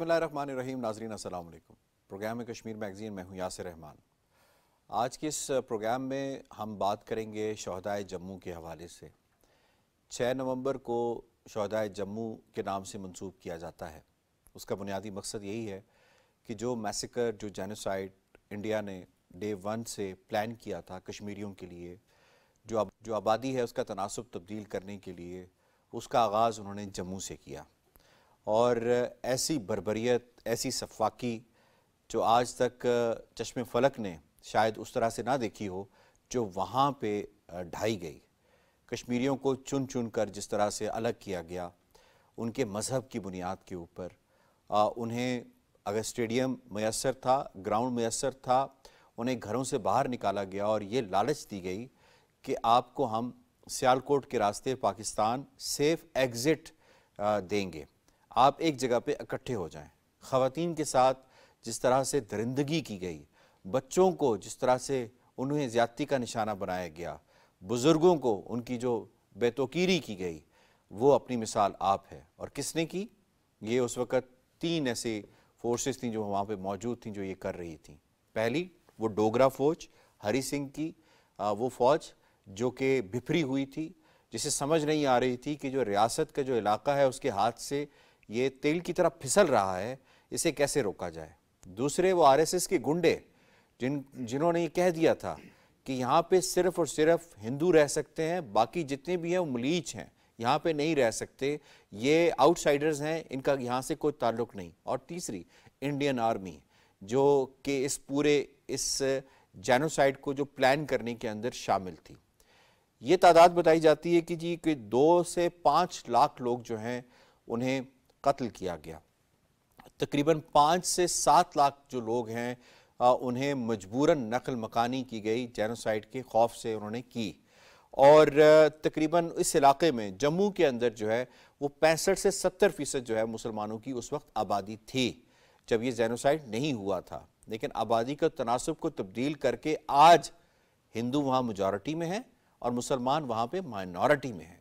बसमान रहीम नाजरीन असलकुम programme Kashmir magazine में हूँ यासर रहमान आज के इस प्रोग्राम में हम बात करेंगे शहदाय जम्मू के हवाले से 6 नवंबर को शहदाय जम्मू के नाम से मंसूब किया जाता है उसका बुनियादी मकसद यही है कि जो मैसेकर जो जेनोसाइड इंडिया ने डे वन से प्लान किया था कश्मीरियों के लिए जो जो आबादी है उसका तनासब तब्दील करने के लिए उसका आगाज़ उन्होंने जम्मू से किया और ऐसी बरबरीत ऐसी सफाकी जो आज तक चश्म फलक ने शायद उस तरह से ना देखी हो जो वहाँ पे ढाई गई कश्मीरियों को चुन चुन कर जिस तरह से अलग किया गया उनके मज़हब की बुनियाद के ऊपर उन्हें अगर स्टेडियम मैसर था ग्राउंड मैसर था उन्हें घरों से बाहर निकाला गया और ये लालच दी गई कि आपको हम सियालकोट के रास्ते पाकिस्तान सेफ एग्ज़िट देंगे आप एक जगह पे इकट्ठे हो जाएं ख़वातीन के साथ जिस तरह से दरिंदगी की गई बच्चों को जिस तरह से उन्हें ज़्यादती का निशाना बनाया गया बुज़ुर्गों को उनकी जो बेतोकीरी की गई वो अपनी मिसाल आप है और किसने की ये उस वक़्त तीन ऐसे फोर्सेस थी जो वहाँ पे मौजूद थी जो ये कर रही थी पहली वो डोगरा फौज हरी सिंह की आ, वो फौज जो कि भिफरी हुई थी जिसे समझ नहीं आ रही थी कि जो रियासत का जो इलाका है उसके हाथ से ये तेल की तरफ फिसल रहा है इसे कैसे रोका जाए दूसरे वो आरएसएस के गुंडे जिन जिन्होंने ये कह दिया था कि यहाँ पे सिर्फ और सिर्फ हिंदू रह सकते हैं बाकी जितने भी हैं वो मलीच हैं यहाँ पे नहीं रह सकते ये आउटसाइडर्स हैं इनका यहाँ से कोई ताल्लुक नहीं और तीसरी इंडियन आर्मी जो कि इस पूरे इस जेनोसाइड को जो प्लान करने के अंदर शामिल थी ये तादाद बताई जाती है कि जी कि दो से पाँच लाख लोग जो हैं उन्हें कत्ल किया गया तकरीबन पाँच से सात लाख जो लोग हैं उन्हें मजबूरन नकल मकानी की गई जेनोसाइड के खौफ से उन्होंने की और तकरीबन इस इलाके में जम्मू के अंदर जो है वो पैंसठ से सत्तर फ़ीसद जो है मुसलमानों की उस वक्त आबादी थी जब ये जेनोसाइड नहीं हुआ था लेकिन आबादी के तनासब को तब्दील करके आज हिंदू वहाँ मजॉरिटी में हैं और मुसलमान वहाँ पे माइनॉरिटी में हैं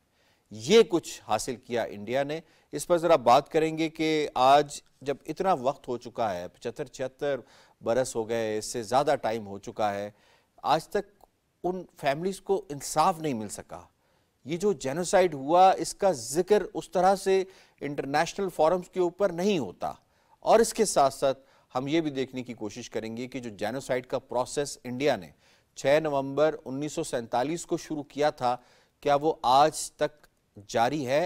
ये कुछ हासिल किया इंडिया ने इस पर ज़रा बात करेंगे कि आज जब इतना वक्त हो चुका है पचहत्तर छिहत्तर बरस हो गए इससे ज़्यादा टाइम हो चुका है आज तक उन फैमिलीज़ को इंसाफ नहीं मिल सका ये जो जेनोसाइड हुआ इसका जिक्र उस तरह से इंटरनेशनल फॉरम्स के ऊपर नहीं होता और इसके साथ साथ हम ये भी देखने की कोशिश करेंगे कि जो जेनोसाइड का प्रोसेस इंडिया ने 6 नवंबर उन्नीस को शुरू किया था क्या वो आज तक जारी है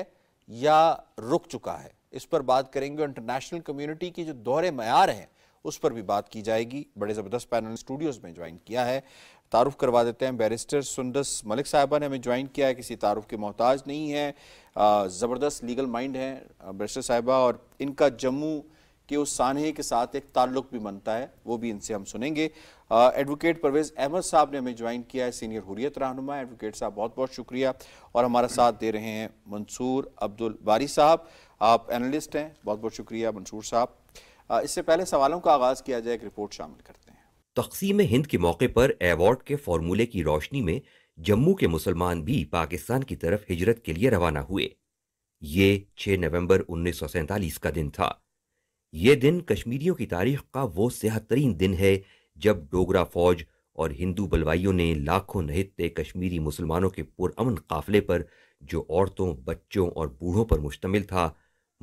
या रुक चुका है इस पर बात करेंगे इंटरनेशनल कम्युनिटी की जो दोहरे मैार हैं उस पर भी बात की जाएगी बड़े ज़बरदस्त पैनल स्टूडियोज़ में ज्वाइन किया है तारुफ करवा देते हैं बैरिस्टर सुंदस मलिक साहबा ने हमें ज्वाइन किया है किसी तारुफ के मोहताज नहीं है ज़बरदस्त लीगल माइंड हैं बैरिस्टर साहिबा और इनका जम्मू कि उस सानहे के साथ एक ताल्लुक भी बनता है वो भी इनसे हम सुनेंगे एडवोकेट परवेज़ अहमद साहब ने हमें ज्वाइन किया है सीनियर हुरियत रहनुमा एडवोकेट साहब बहुत बहुत शुक्रिया और हमारा साथ दे रहे हैं मंसूर अब्दुल बारी साहब आप एनालिस्ट हैं बहुत बहुत शुक्रिया मंसूर साहब इससे पहले सवालों का आगाज़ किया जाए एक रिपोर्ट शामिल करते हैं तकसीम हिंद के मौके पर एवॉर्ड के फार्मूले की रोशनी में जम्मू के मुसलमान भी पाकिस्तान की तरफ हिजरत के लिए रवाना हुए ये 6 नवंबर उन्नीस का दिन था ये दिन कश्मीरियों की तारीख का वो सियाहतरीन दिन है जब डोगरा फौज और हिंदू बलवाइयों ने लाखों नहित्य कश्मीरी मुसलमानों के पुरअमन काफले पर जो औरतों बच्चों और बूढ़ों पर मुश्तमिल था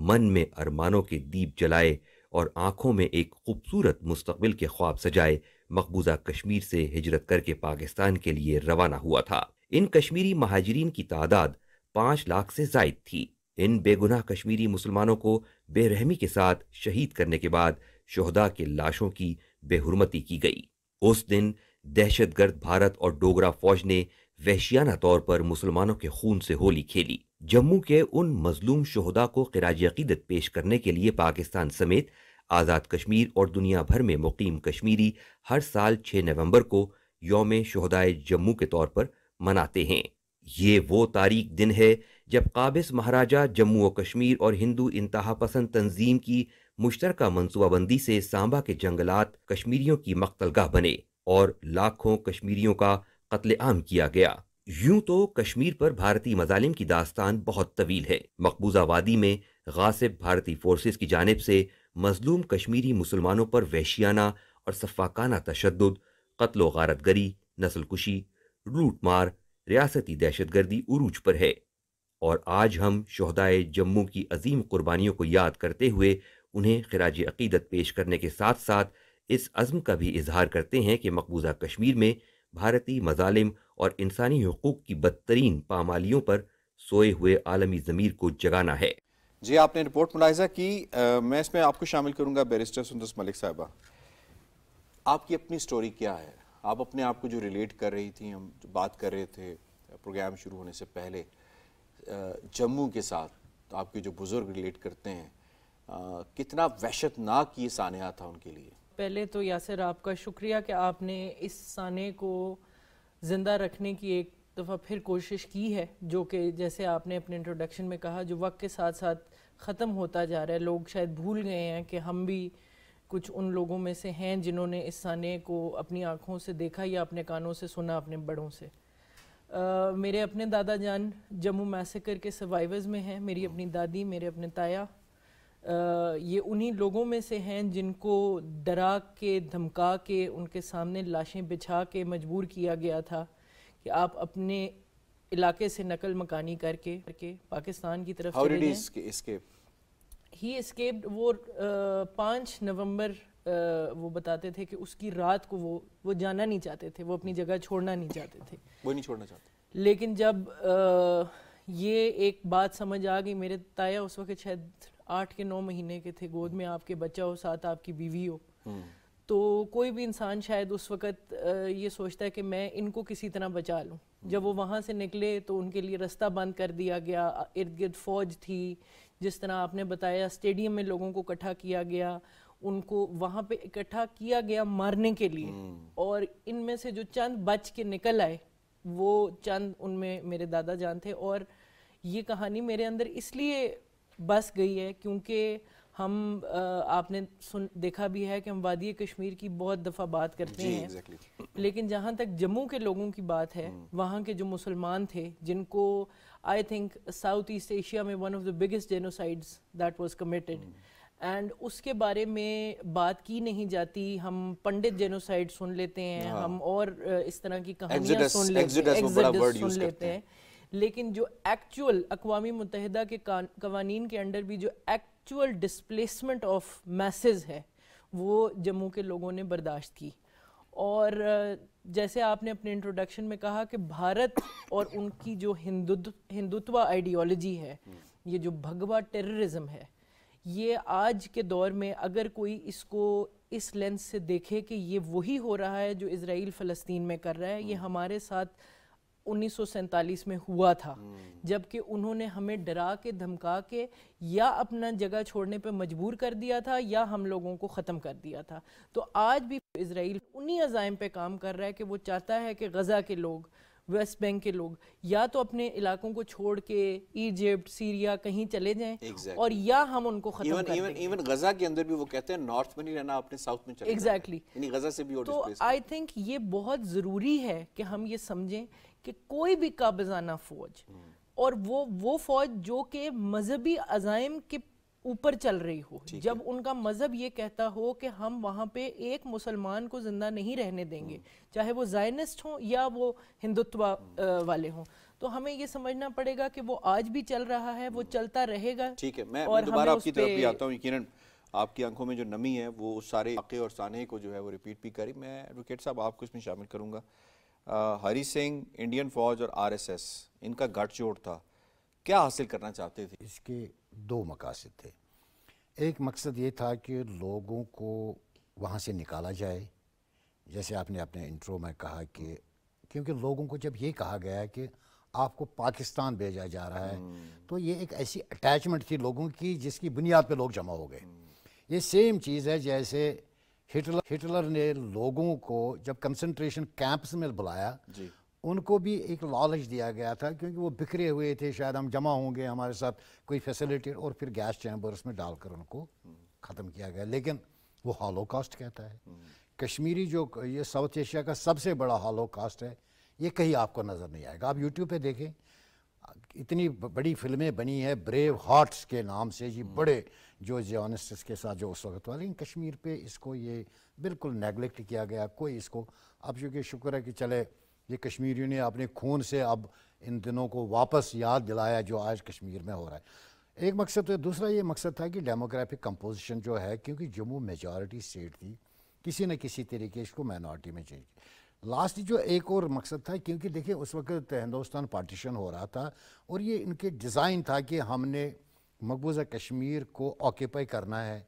मन में अरमानों के दीप जलाए और आंखों में एक खूबसूरत मुस्तबिल के ख्वाब सजाए मकबूजा कश्मीर से हिजरत करके पाकिस्तान के लिए रवाना हुआ था इन कश्मीरी महाजरीन की तादाद पांच लाख से जायद थी इन बेगुनाह कश्मीरी मुसलमानों को बेरहमी के साथ शहीद करने के बाद शहदा के लाशों की बेहरमती की गई उस दिन दहशतगर्द भारत और डोगरा फौज ने वहशियाना तौर पर मुसलमानों के खून से होली खेली जम्मू के उन मजलूम शहदा को खराज अकीदत पेश करने के लिए पाकिस्तान समेत आज़ाद कश्मीर और दुनिया भर में मुकीम कश्मीरी हर साल 6 नवंबर को योम शहदाय जम्मू के तौर पर मनाते हैं ये वो तारीख दिन है जब काबिस महाराजा जम्मू व कश्मीर और हिंदू इंतहा पसंद तंजीम की मुश्तरक मनसूबाबंदी से सांबा के जंगलात कश्मीरियों की मख्तलगाह बने और लाखों कश्मीरियों का कत्लेआम किया गया यूं तो कश्मीर पर भारतीय मजालिम की दास्तान बहुत तवील है मकबूजा वादी में गासिब भारतीय फोर्सेस की जानब से मजलूम कश्मीरी मुसलमानों पर वहशियाना और सफाकाना तशद कत्लो गारतगरी गरी लूटमार कुशी लूट मार रियासती दहशत गर्दी उरूज पर है और आज हम शहदाय जम्मू की अजीम कुर्बानियों को याद करते हुए उन्हें खराज अकीदत पेश करने के साथ साथ इस अज़म का भी इजहार करते हैं कि मकबूजा कश्मीर में भारतीय मजालिम और इंसानी हकूक़ की बदतरीन पामालियों पर सोए हुए आलमी ज़मीर को जगाना है जी आपने रिपोर्ट मुलायजा की आ, मैं इसमें आपको शामिल करूँगा बैरिस्टर सुंदर मलिक साहबा आपकी अपनी स्टोरी क्या है आप अपने आप को जो रिलेट कर रही थी हम बात कर रहे थे प्रोग्राम शुरू होने से पहले जम्मू के साथ आपके जो बुज़ुर्ग रिलेट करते हैं आ, कितना वहशतनाक ये सानहा था उनके लिए पहले तो यासर आपका शुक्रिया कि आपने इस साने को ज़िंदा रखने की एक दफ़ा फिर कोशिश की है जो कि जैसे आपने अपने इंट्रोडक्शन में कहा जो वक्त के साथ साथ ख़त्म होता जा रहा है लोग शायद भूल गए हैं कि हम भी कुछ उन लोगों में से हैं जिन्होंने इस साने को अपनी आँखों से देखा या अपने कानों से सुना अपने बड़ों से मेरे अपने दादा जान जम्मू मैसेकर के सर्वाइवर्स में हैं मेरी अपनी दादी मेरे अपने ताया आ, ये उन्हीं लोगों में से हैं जिनको डरा के धमका के उनके सामने लाशें बिछा के मजबूर किया गया था कि आप अपने इलाके से नकल मकानी करके करके पाकिस्तान की तरफ ही चले वो पाँच नवंबर वो बताते थे कि उसकी रात को वो वो जाना नहीं चाहते थे वो अपनी जगह छोड़ना नहीं चाहते थे वो नहीं छोड़ना चाहते लेकिन जब आ, ये एक बात समझ आ गई मेरे ताया उस वक्त शायद आठ के नौ महीने के थे गोद में आपके बच्चा हो साथ आपकी बीवी हो हम्म। तो कोई भी इंसान शायद उस वक्त ये सोचता है कि मैं इनको किसी तरह बचा लूँ हम्म। जब वो वहाँ से निकले तो उनके लिए रास्ता बंद कर दिया गया इर्द गिर्द फौज थी जिस तरह आपने बताया स्टेडियम में लोगों को इकट्ठा किया गया उनको वहां पे इकट्ठा किया गया मारने के लिए हम्म। और इनमें से जो चंद बच के निकल आए वो चंद उनमें मेरे दादा जान थे और ये कहानी मेरे अंदर इसलिए बस गई है क्योंकि हम आ, आपने सुन देखा भी है कि हम वादी कश्मीर की बहुत दफ़ा बात करते हैं exactly. लेकिन जहाँ तक जम्मू के लोगों की बात है हम्म। वहाँ के जो मुसलमान थे जिनको I think South East Asia में one of the biggest genocides that was committed and उसके बारे में बात की नहीं जाती हम पंडित जेनोसाइड सुन लेते हैं हाँ। हम और इस तरह की कहानियां सुन लेते हैं सुन लेते हैं लेकिन जो एक्चुअल अकवामी मुतहदा के कवानीन के अंडर भी जो एक्चुअल डिस्प्लेसमेंट ऑफ मैसेज है वो जम्मू के लोगों ने बर्दाश्त की और जैसे आपने अपने इंट्रोडक्शन में कहा कि भारत और उनकी जो हिंदुत्व हिंदुत्व आइडियोलॉजी है ये जो भगवा टेररिज्म है ये आज के दौर में अगर कोई इसको इस लेंस से देखे कि ये वही हो रहा है जो इसराइल फ़लस्तीन में कर रहा है ये हम्म। हमारे साथ उन्नीस में हुआ था हम्म। जबकि उन्होंने हमें डरा के धमका के या अपना जगह छोड़ने पर मजबूर कर दिया था या हम लोगों को ख़त्म कर दिया था तो आज भी इसराइल उन्हीं अजायम पे काम कर रहा है कि वो चाहता है कि गज़ा के लोग वेस्ट बैंक के लोग या तो अपने इलाकों को छोड़ के इजिप्ट सीरिया कहीं चले जाएं exactly. और या हम उनको खत्म even, कर even, इवन गजा के अंदर भी वो कहते हैं नॉर्थ में नहीं रहना अपने साउथ में चले एग्जैक्टली exactly. गजा से भी और तो आई थिंक ये बहुत ज़रूरी है कि हम ये समझें कि कोई भी काबजाना फौज हम्म। और वो वो फौज जो कि मजहबी अजाइम के ऊपर चल रही हो जब उनका मजहब ये कहता हो कि हम वहाँ पे एक मुसलमान को जिंदा नहीं रहने देंगे हम्म। चाहे वो जायनिस्ट हो या वो हिंदुत्व वाले हों तो हमें ये समझना पड़ेगा कि वो आज भी चल रहा है वो हम्म। चलता रहेगा ठीक है मैं, और मैं दोबारा आपकी तरफ भी आता हूँ किरण आपकी आंखों में जो नमी है वो सारे वाक़े और साने को जो है वो रिपीट भी करी मैं एडवोकेट साहब आपको इसमें शामिल करूंगा हरी सिंह इंडियन फौज और आरएसएस इनका गठजोड़ था क्या हासिल करना चाहते थे इसके दो मकासद थे एक मकसद ये था कि लोगों को वहाँ से निकाला जाए जैसे आपने अपने इंट्रो में कहा कि क्योंकि लोगों को जब ये कहा गया कि आपको पाकिस्तान भेजा जा रहा है हम्म। तो ये एक ऐसी अटैचमेंट थी लोगों की जिसकी बुनियाद पे लोग जमा हो गए हम्म। ये सेम चीज़ है जैसे हिटलर हिटलर ने लोगों को जब कंसंट्रेशन कैंप्स में बुलाया उनको भी एक लालच दिया गया था क्योंकि वो बिखरे हुए थे शायद हम जमा होंगे हमारे साथ कोई फैसिलिटी और फिर गैस चैम्बर्स में डालकर उनको ख़त्म किया गया लेकिन वो हॉलोकास्ट कहता है कश्मीरी जो ये साउथ एशिया का सबसे बड़ा हॉलोकास्ट है ये कहीं आपको नज़र नहीं आएगा आप यूट्यूब पे देखें इतनी बड़ी फिल्में बनी है ब्रेव हार्ट्स के नाम से जी बड़े जो जियोनिस्ट के साथ जो उस वक्त वाले कश्मीर पे इसको ये बिल्कुल नेगलेक्ट किया गया कोई इसको अब चूँकि शुक्र है कि चले ये कश्मीरियों ने अपने खून से अब इन दिनों को वापस याद दिलाया जो आज कश्मीर में हो रहा है एक मकसद तो दूसरा ये मकसद था कि डेमोग्राफिक कंपोजिशन जो है क्योंकि जम्मू मेजॉरिटी स्टेट थी किसी न किसी तरीके इसको माइनॉरिटी में चेंज लास्ट जो एक और मकसद था क्योंकि देखिए उस वक्त हिंदुस्तान पार्टीशन हो रहा था और ये इनके डिज़ाइन था कि हमने मकबूजा कश्मीर को ऑक्यूपाई करना है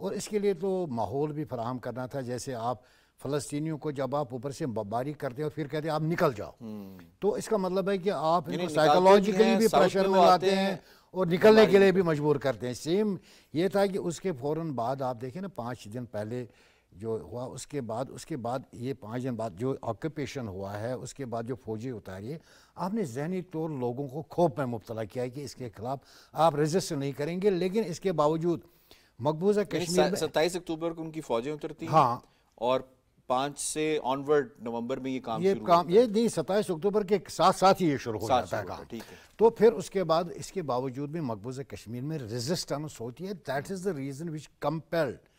और इसके लिए तो माहौल भी फराहम करना था जैसे आप फलस्तीनियों को जब आप ऊपर से बमबारी करते हो फिर कहते हैं आप निकल जाओ हम्म। तो इसका मतलब है कि आप इनको साइकोलॉजिकली भी प्रेशर में लाते हैं और निकलने के लिए भी मजबूर करते हैं सेम ये था कि उसके फ़ौर बाद आप देखें ना पाँच दिन पहले जो हुआ उसके बाद उसके बाद ये पाँच दिन बाद जो ऑक्यूपेशन हुआ है उसके बाद जो फौजी उतारिए आपने जहनी तौर लोगों को खोप में मुबतला किया है कि इसके खिलाफ आप रजिस्ट नहीं करेंगे लेकिन इसके बावजूद मकबूजा कश्मीर सत्ताईस अक्टूबर को उनकी फौजें उतरती हाँ और पांच से ऑनवर्ड नवंबर में ये काम ये काम ये नहीं सत्ताईस अक्टूबर के साथ साथ ही ये शुरू हो जाता है काम तो फिर उसके बाद इसके बावजूद भी मकबूज कश्मीर में रेजिस्टेंस होती है that is the reason which compelled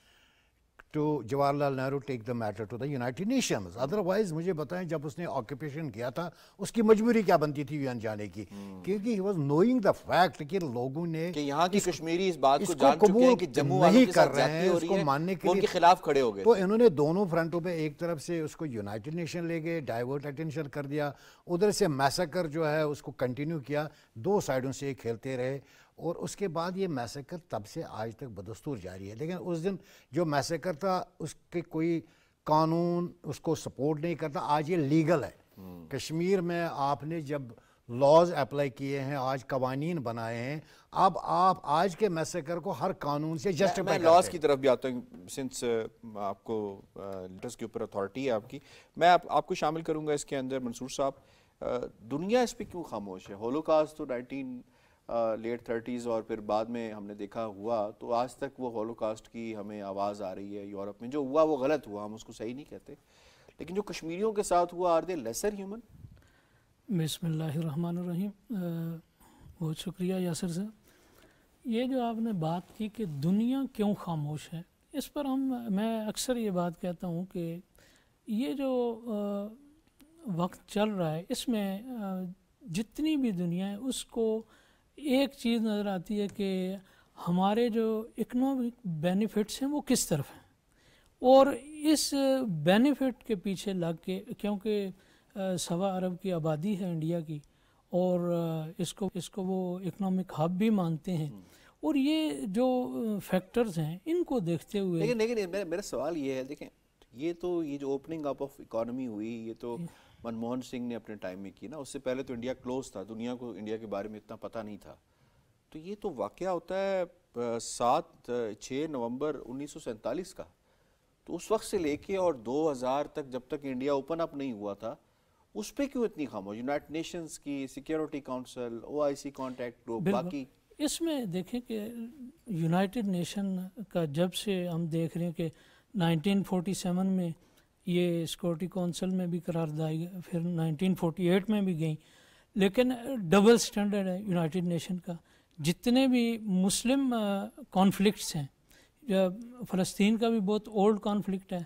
to Jawaharlal Nehru take the matter to the United Nations otherwise मुझे बताएं जब उसने ऑक्यूपेशन किया था उसकी मजबूरी क्या बनती थी यूएन जाने की hmm. क्योंकि he was knowing the fact कि लोगों ने कि यहां की कश्मीरी इस बात को जान चुके हैं कि जम्मू नहीं कर रहे हैं उसको मानने के लिए उनके खिलाफ खड़े हो गए तो इन्होंने दोनों फ्रंटों पे एक तरफ से उसको यूनाइटेड नेशन ले गए डाइवर्ट अटेंशन कर दिया उधर से मैसेकर जो है उसको कंटिन्यू किया दो साइडों से खेलते रहे और उसके बाद ये मैसेकर तब से आज तक बदस्तूर जारी है लेकिन उस दिन जो मैसेकर था उसके कोई कानून उसको सपोर्ट नहीं करता आज ये लीगल है हम्म। कश्मीर में आपने जब लॉज अप्लाई किए हैं आज कवानीन बनाए हैं अब आप आज के मैसेकर को हर कानून से जस्टिफाई लॉज की तरफ भी आता हूँ सिंस uh, आपको लेटर्स uh, के ऊपर अथॉरिटी है आपकी मैं आप, आपको शामिल करूँगा इसके अंदर मंसूर साहब uh, दुनिया इस पर क्यों खामोश है होलोकास्ट तो नाइनटीन 19... लेट थर्टीज़ और फिर बाद में हमने देखा हुआ तो आज तक वो हॉलोकास्ट की हमें आवाज़ आ रही है यूरोप में जो हुआ वो गलत हुआ हम उसको सही नहीं कहते लेकिन जो कश्मीरियों के साथ हुआ आर दे लेसर ह्यूमन बिसमीम बहुत शुक्रिया यासर साहब ये जो आपने बात की कि दुनिया क्यों खामोश है इस पर हम मैं अक्सर ये बात कहता हूँ कि ये जो आ, वक्त चल रहा है इसमें जितनी भी दुनिया है उसको एक चीज़ नज़र आती है कि हमारे जो इकनॉमिक बेनिफिट्स हैं वो किस तरफ हैं और इस बेनिफिट के पीछे लग के क्योंकि सवा अरब की आबादी है इंडिया की और इसको इसको वो इकोनॉमिक हब भी मानते हैं हम्म। और ये जो फैक्टर्स हैं इनको देखते हुए लेकिन लेकिन मेरा मेरा सवाल ये है देखें ये तो ये जो ओपनिंग अप ऑफ इकोनॉमी हुई ये तो मनमोहन सिंह ने अपने टाइम में की ना उससे पहले तो इंडिया क्लोज था दुनिया को इंडिया के बारे में इतना पता नहीं था तो ये तो वाक़ होता है सात छः नवंबर उन्नीस का तो उस वक्त से लेके और 2000 तक जब तक इंडिया ओपन अप नहीं हुआ था उस पर क्यों इतनी खामोश यूनाइटेड नेशंस की security council O I C contact बाकी इसमें देखें कि यूनाइटेड नेशन का जब से हम देख रहे हैं कि 1947 में ये सिक्योरिटी काउंसिल में भी करार दाई फिर 1948 में भी गई लेकिन डबल स्टैंडर्ड है यूनाइटेड नेशन का जितने भी मुस्लिम कॉन्फ्लिक्ट्स हैं फ़लस्तीन का भी बहुत ओल्ड कॉन्फ्लिक्ट है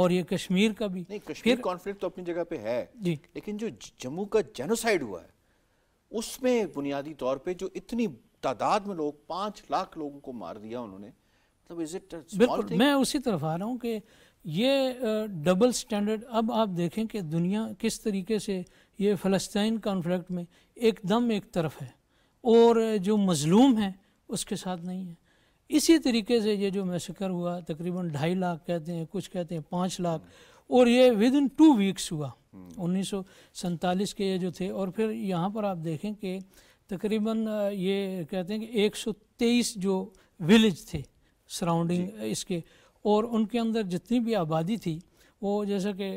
और ये कश्मीर का भी नहीं कश्मीर कॉन्फ्लिक्ट तो अपनी जगह पे है जी लेकिन जो जम्मू का जेनोसाइड हुआ है उसमें बुनियादी तौर पे जो इतनी तादाद में लोग पांच लाख लोगों को मार दिया उन्होंने मतलब इज इट बिल्कुल मैं उसी तरफ आ रहा हूँ कि ये डबल स्टैंडर्ड अब आप देखें कि दुनिया किस तरीके से ये फ़लस्तीन कॉन्फ्लिक्ट में एकदम एक तरफ है और जो मज़लूम है उसके साथ नहीं है इसी तरीके से ये जो मैसेकर हुआ तकरीबन ढाई लाख कहते हैं कुछ कहते हैं पाँच लाख और ये विद इन टू वीक्स हुआ हम्म। उन्नीस के ये जो थे और फिर यहाँ पर आप देखें कि तकरीबन ये कहते हैं कि 123 जो विलेज थे सराउंडिंग इसके और उनके अंदर जितनी भी आबादी थी वो जैसा कि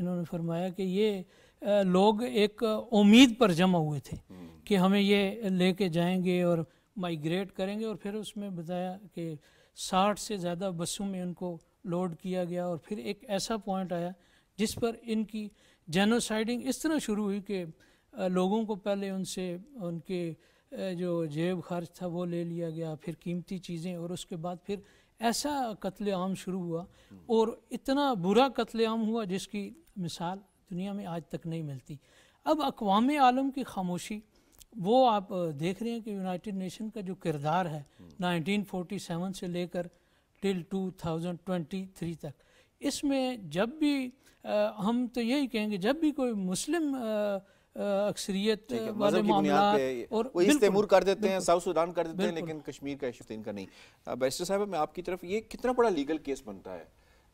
इन्होंने फरमाया कि ये लोग एक उम्मीद पर जमा हुए थे कि हमें ये लेके जाएंगे और माइग्रेट करेंगे और फिर उसमें बताया कि साठ से ज़्यादा बसों में उनको लोड किया गया और फिर एक ऐसा पॉइंट आया जिस पर इनकी जेनोसाइडिंग इस तरह शुरू हुई कि लोगों को पहले उनसे उनके जो जेब खर्च था वो ले लिया गया फिर कीमती चीज़ें और उसके बाद फिर ऐसा कत्लेआम शुरू हुआ और इतना बुरा कत्लेआम हुआ जिसकी मिसाल दुनिया में आज तक नहीं मिलती अब अकवाम आलम की खामोशी वो आप देख रहे हैं कि यूनाइटेड नेशन का जो किरदार है 1947 से लेकर टिल 2023 तक इसमें जब भी आ, हम तो यही कहेंगे जब भी कोई मुस्लिम आ, अक्सरियत वाले मामला और तैमूर कर देते हैं साउथ सूडान कर देते हैं लेकिन कश्मीर का इशू तो का नहीं बैरिस्टर साहब मैं आपकी तरफ ये कितना बड़ा लीगल केस बनता है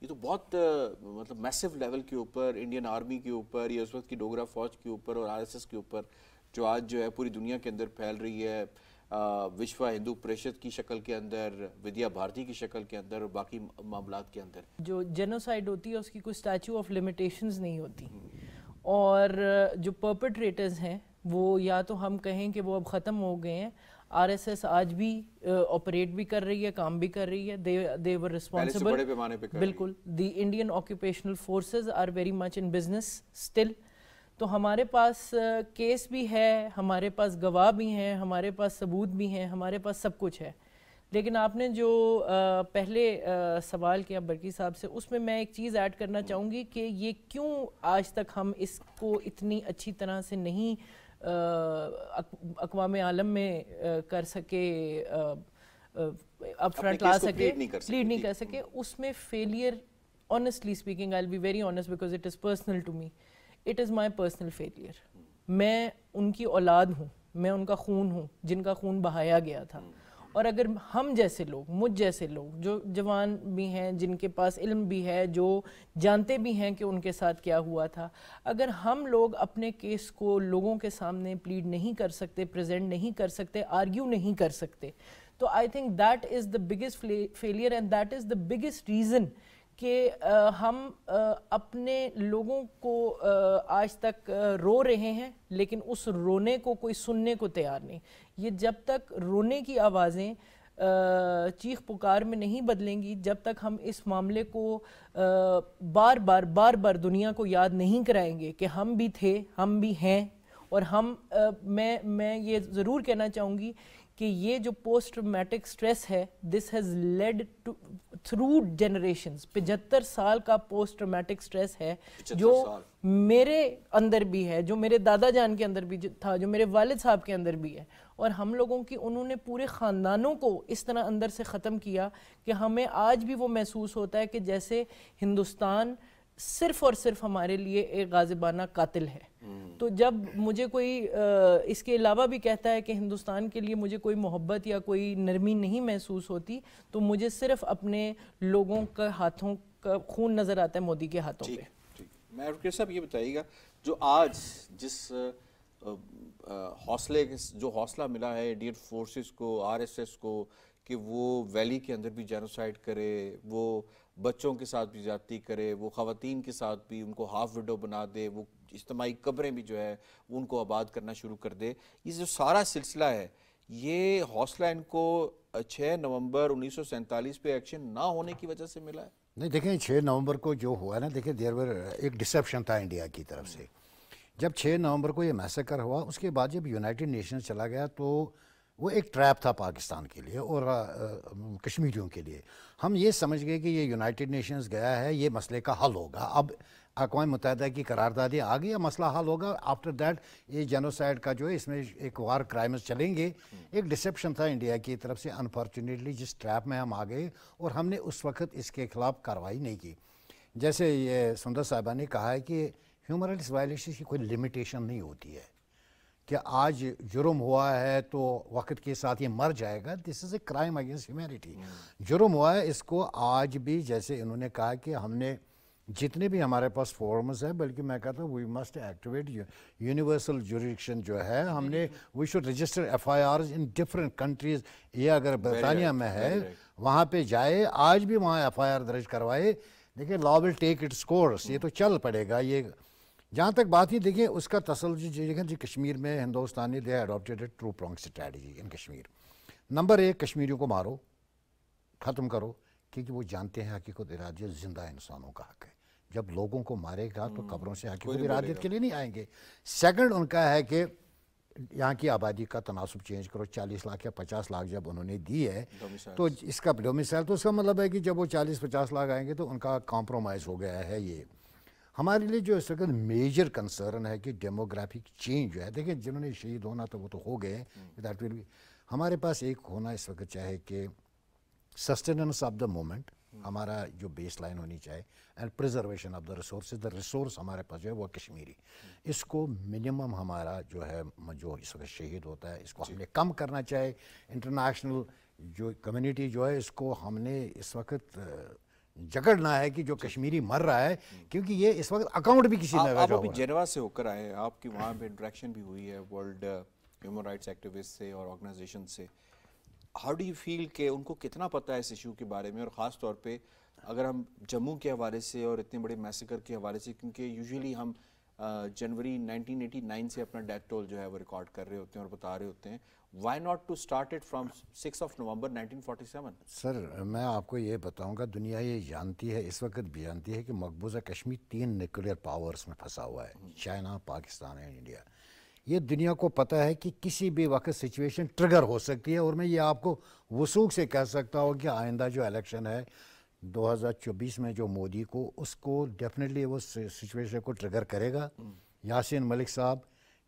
ये तो बहुत मतलब मैसिव लेवल के ऊपर इंडियन आर्मी के ऊपर या उस वक्त की डोगरा फौज के ऊपर और आरएसएस के ऊपर जो आज जो है पूरी दुनिया के अंदर फैल रही है विश्व हिंदू परिषद की शक्ल के अंदर विद्या भारती की शक्ल के अंदर और बाकी मामला के अंदर जो जेनोसाइड होती है उसकी कोई स्टैचू ऑफ लिमिटेशंस नहीं होती हम्म। और जो पर्पट्रेटर्स हैं वो या तो हम कहें कि वो अब ख़त्म हो गए हैं आरएसएस आज भी ऑपरेट भी कर रही है काम भी कर रही है दे दे वर रिस्पॉन्सिबल बिल्कुल the Indian occupational forces are very much in business still तो हमारे पास केस भी है हमारे पास गवाह भी हैं हमारे पास सबूत भी हैं हमारे पास सब कुछ है लेकिन आपने जो पहले सवाल किया बरकी साहब से उसमें मैं एक चीज़ ऐड करना चाहूँगी कि ये क्यों आज तक हम इसको इतनी अच्छी तरह से नहीं अकवाम आलम में कर सके अब फ्रंट ला सके लीड नहीं कर सके उसमें failure honestly speaking I be very honest because it is personal to me it is my personal failure मैं उनकी औलाद हूँ मैं उनका खून हूँ जिनका खून बहाया गया था hmm. और अगर हम जैसे लोग मुझ जैसे लोग जो जवान भी हैं जिनके पास इल्म भी है जो जानते भी हैं कि उनके साथ क्या हुआ था अगर हम लोग अपने केस को लोगों के सामने प्लीड नहीं कर सकते प्रेजेंट नहीं कर सकते आर्ग्यू नहीं कर सकते तो I think that is the biggest failure and that is the biggest reason कि हम अपने लोगों को आज तक रो रहे हैं लेकिन उस रोने को कोई सुनने को तैयार नहीं ये जब तक रोने की आवाज़ें चीख पुकार में नहीं बदलेंगी जब तक हम इस मामले को बार बार बार बार दुनिया को याद नहीं कराएंगे कि हम भी थे हम भी हैं और हम मैं मैं ये ज़रूर कहना चाहूँगी कि ये जो पोस्ट ट्रोमेटिक स्ट्रेस है this has led to through generation पचहत्तर साल का पोस्ट ट्रोमेटिक स्ट्रेस है जो मेरे अंदर भी है जो मेरे दादा जान के अंदर भी था जो मेरे वालिद साहब के अंदर भी है और हम लोगों की उन्होंने पूरे ख़ानदानों को इस तरह अंदर से ख़त्म किया कि हमें आज भी वो महसूस होता है कि जैसे हिंदुस्तान सिर्फ और सिर्फ हमारे लिए एक गाजिबाना कातिल है हम्म। तो जब मुझे कोई आ, इसके अलावा भी कहता है कि हिंदुस्तान के लिए मुझे कोई मोहब्बत या कोई नरमी नहीं महसूस होती तो मुझे सिर्फ अपने लोगों के हाथों का खून नज़र आता है मोदी के हाथों ठीक, पे ठीक। मैं साहब ये बताइएगा जो आज जिस हौसले जो हौसला मिला है इंडियन फोर्सेस को आरएसएस को कि वो वैली के अंदर भी जेनोसाइड करे वो बच्चों के साथ भी ज्यादती करे वो खातन के साथ भी उनको हाफ विडो बना दे वो इज्तमाही कब्रें भी जो है उनको आबाद करना शुरू कर दे ये जो सारा सिलसिला है ये हौसला इनको छः नवंबर उन्नीस सौ सैंतालीस पे एक्शन ना होने की वजह से मिला है नहीं देखें छः नवंबर को जो हुआ ना देखें देर वर एक डिसेप्शन था इंडिया की तरफ से जब छः नवंबर को ये मैसेकर हुआ उसके बाद जब यूनाइटेड नेशन चला गया तो वो एक ट्रैप था पाकिस्तान के लिए और कश्मीरियों के लिए हम ये समझ गए कि ये यूनाइटेड नेशंस गया है ये मसले का हल होगा अब अकवा मुतहदा की करारदादी आ गई या मसला हल होगा आफ्टर दैट ये जनोसाइड का जो है इसमें एक वार क्राइम्स चलेंगे एक डिसेप्शन था इंडिया की तरफ से अनफॉर्चुनेटली जिस ट्रैप में हम आ गए और हमने उस वक्त इसके खिलाफ कार्रवाई नहीं की जैसे ये सुंदर साहबा ने कहा है कि ह्यूमन राइट्स वायलेशन की कोई लिमिटेशन नहीं होती है कि आज जुर्म हुआ है तो वक्त के साथ ये मर जाएगा this is a crime against humanity जुर्म हुआ है इसको आज भी जैसे इन्होंने कहा कि हमने जितने भी हमारे पास फॉर्म्स हैं बल्कि मैं कहता हूँ we must activate universal jurisdiction जो है हमने we should register F I R in different countries ये अगर बरतानिया में है वहाँ पे जाए आज भी वहाँ एफ आई आर दर्ज करवाए देखिए law will take its course ये तो चल पड़ेगा ये जहाँ तक बात ही देखें उसका तसल देखें जी कश्मीर में Hindustani they adopted three prong strategy in Kashmir number एक कश्मीरियों को मारो ख़त्म करो क्योंकि वो जानते हैं हकीकत इरादियत ज़िंदा इंसानों का हक है जब लोगों को मारेगा तो कब्रों हम्म, से हकीकत इरादियत के लिए नहीं आएंगे सेकंड उनका है कि यहाँ की आबादी का तनासब चेंज करो 40 लाख या 50 लाख जब उन्होंने दी है तो इसका डोमिसाइल तो उसका मतलब है कि जब वो 40-50 लाख आएंगे तो उनका कॉम्प्रोमाइज़ हो गया है ये हमारे लिए जो इस वक्त मेजर कंसर्न है कि डेमोग्राफिक चेंज जो है देखिए जिन्होंने शहीद होना तो वो तो हो गए दैट विल हमारे पास एक होना इस वक्त चाहे कि सस्टेनेंस ऑफ द मोमेंट हमारा जो बेस लाइन होनी चाहिए and preservation of the resource the resource हमारे पास जो है वो कश्मीरी इसको मिनिमम हमारा जो है जो इस वक्त शहीद होता है इसको हमने कम करना चाहिए इंटरनेशनल जो कम्युनिटी जो है इसको हमने इस वक्त जकड़ना है कि जो कश्मीरी मर रहा है हम्म। क्योंकि ये इस वक्त अकाउंट भी किसी ने आप अभी जेनेवा से होकर आए हैं आपकी वहाँ पे इंट्रैक्शन भी हुई है वर्ल्ड ह्यूमन राइट्स एक्टिविस्ट से और ऑर्गेनाइजेशन से हाउ डू यू फील के उनको कितना पता है इस इशू के बारे में और ख़ास तौर पर अगर हम जम्मू के हवाले से और इतने बड़े मैसेकर के हवाले से क्योंकि यूजली हम uh, जनवरी 1989 से अपना डेथ टोल जो है वो रिकॉर्ड कर रहे होते हैं और बता रहे होते हैं why not to start it from 6 of November 1947? Sir मैं आपको ये बताऊंगा दुनिया ये जानती है इस वक्त भी जानती है कि मकबूजा कश्मीर तीन न्यूक्लियर पावर्स में फंसा हुआ है हम्म। चाइना पाकिस्तान एंड इंडिया ये दुनिया को पता है कि किसी भी वक्त सिचुएशन ट्रिगर हो सकती है और मैं ये आपको वसूख से कह सकता हूँ कि आइंदा जो इलेक्शन है 2024 में जो मोदी को उसको डेफिनेटली वो सिचुएशन को ट्रिगर करेगा हम्म। यासिन मलिक साहब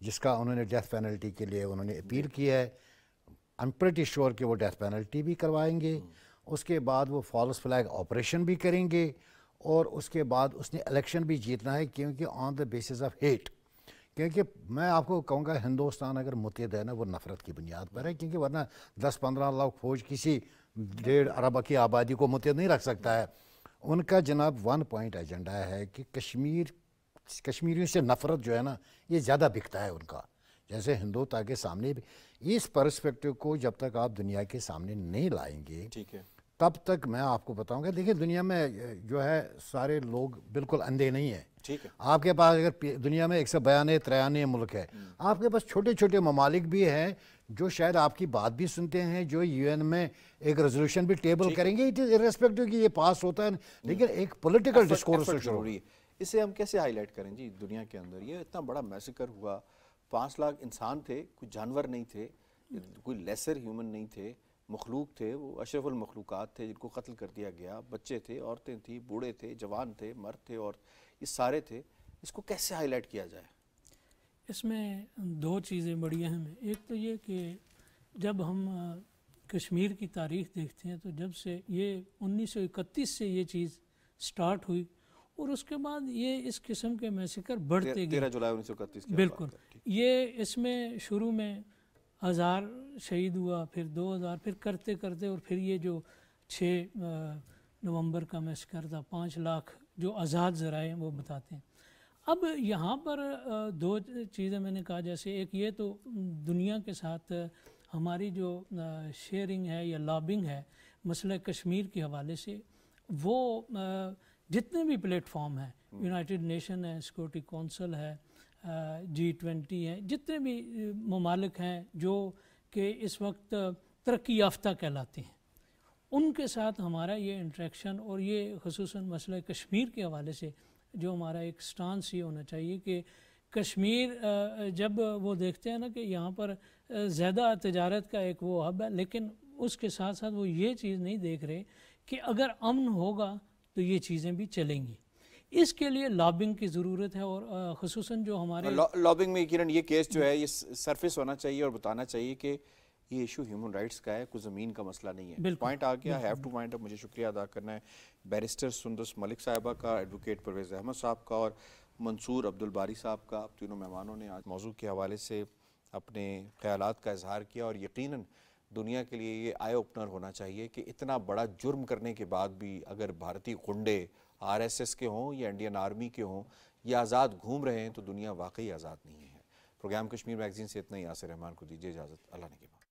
जिसका उन्होंने डेथ पेनल्टी के लिए उन्होंने अपील किया है आई एम प्रटी श्योर कि वो डेथ पेनल्टी भी करवाएंगे उसके बाद वो फॉल्स फ्लैग ऑपरेशन भी करेंगे और उसके बाद उसने इलेक्शन भी जीतना है क्योंकि on the basis of hate क्योंकि मैं आपको कहूँगा हिंदुस्तान अगर मुतद है ना वो नफ़रत की बुनियाद पर है क्योंकि वरना दस पंद्रह लाख फौज किसी डेढ़ अरब की आबादी को मुतद नहीं रख सकता है उनका जनाब वन पॉइंट एजेंडा है कि कश्मीर कश्मीरियों से नफ़रत जो है ना ये ज़्यादा बिकता है उनका जैसे हिंदोता के सामने भी इस परस्पेक्टिव को जब तक आप दुनिया के सामने नहीं लाएंगे ठीक है तब तक मैं आपको बताऊंगा देखिए दुनिया में जो है सारे लोग बिल्कुल अंधे नहीं है ठीक है आपके पास अगर दुनिया में एक सौ बयानवे त्रयानवे मुल्क है हम्म। आपके पास छोटे छोटे ममालिक भी हैं जो शायद आपकी बात भी सुनते हैं जो यूएन में एक रेजोल्यूशन भी टेबल करेंगे इट इज़ इरेस्पेक्टिव कि ये पास होता है लेकिन एक पोलिटिकल डिस्कोर्स जरूरी हो है इसे हम कैसे हाईलाइट करें जी दुनिया के अंदर ये इतना बड़ा मैसेकर हुआ पाँच लाख इंसान थे कुछ जानवर नहीं थे कोई लेसर ह्यूमन नहीं थे मखलूक थे वो अशरफुल मखलूक़ात थे जिनको कत्ल कर दिया गया बच्चे थे औरतें थी बूढ़े थे जवान थे मर्द थे और ये सारे थे इसको कैसे हाईलाइट किया जाए इसमें दो चीज़ें बड़ी अहम हैं एक तो ये कि जब हम कश्मीर की तारीख देखते हैं तो जब से ये 1931 से ये चीज़ स्टार्ट हुई और उसके बाद ये इस किस्म के मैसेकर बढ़ते गए जुलाई उन्नीस सौ इकतीस बिल्कुल ये इसमें शुरू में हज़ार शहीद हुआ फिर दो हज़ार फिर करते करते और फिर ये जो छः नवंबर का मैसेकर था पाँच लाख जो आज़ाद जराए हैं वो बताते हैं अब यहाँ पर दो चीज़ें मैंने कहा जैसे एक ये तो दुनिया के साथ हमारी जो शेयरिंग है या लॉबिंग है मसला कश्मीर के हवाले से वो जितने भी प्लेटफॉर्म हैं यूनाइटेड नेशन है सिक्योरिटी काउंसिल है जी ट्वेंटी है जितने भी ममालिक हैं जो कि इस वक्त तरक्की याफ्ता कहलाते हैं उनके साथ हमारा ये इंट्रैक्शन और ये खसूस मसला कश्मीर के हवाले से जो हमारा एक स्टांस ये होना चाहिए कि कश्मीर जब वो देखते हैं ना कि यहाँ पर ज़्यादा तजारत का एक वो हब है लेकिन उसके साथ साथ वो ये चीज़ नहीं देख रहे कि अगर अमन होगा तो ये चीज़ें भी चलेंगी इसके लिए लॉबिंग की ज़रूरत है और खसूस जो हमारे लॉबिंग में किरण ये केस जो है ये सरफेस होना चाहिए और बताना चाहिए कि ये इशू ह्यूमन राइट्स का है कोई ज़मीन का मसला नहीं है पॉइंट आ गया हैव टू पॉइंट मुझे शुक्रिया अदा करना है बैरिस्टर सुंदस मलिक साहबा का एडवोकेट परवेज़ अहमद साहब का और मंसूर अब्दुल बारी साहब का आप तीनों मेहमानों ने आज मौजू के हवाले से अपने ख्याल का इजहार किया और यकीनन दुनिया के लिए ये आई ओपनर होना चाहिए कि इतना बड़ा जुर्म करने के बाद भी अगर भारतीय गुंडे आरएसएस के हों या इंडियन आर्मी के हों या आज़ाद घूम रहे हैं तो दुनिया वाकई आज़ाद नहीं है प्रोग्राम कश्मीर मैगजीन से इतना ही आसर रहमान को दीजिए इजाज़त अल्लाह ने के बाद